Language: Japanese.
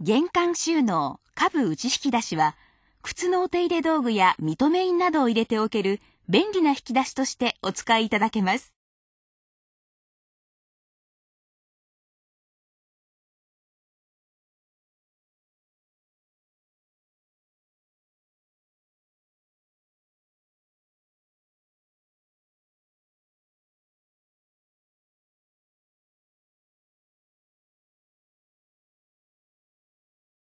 玄関収納、下部内引き出しは、靴のお手入れ道具や認め印などを入れておける便利な引き出しとしてお使いいただけます。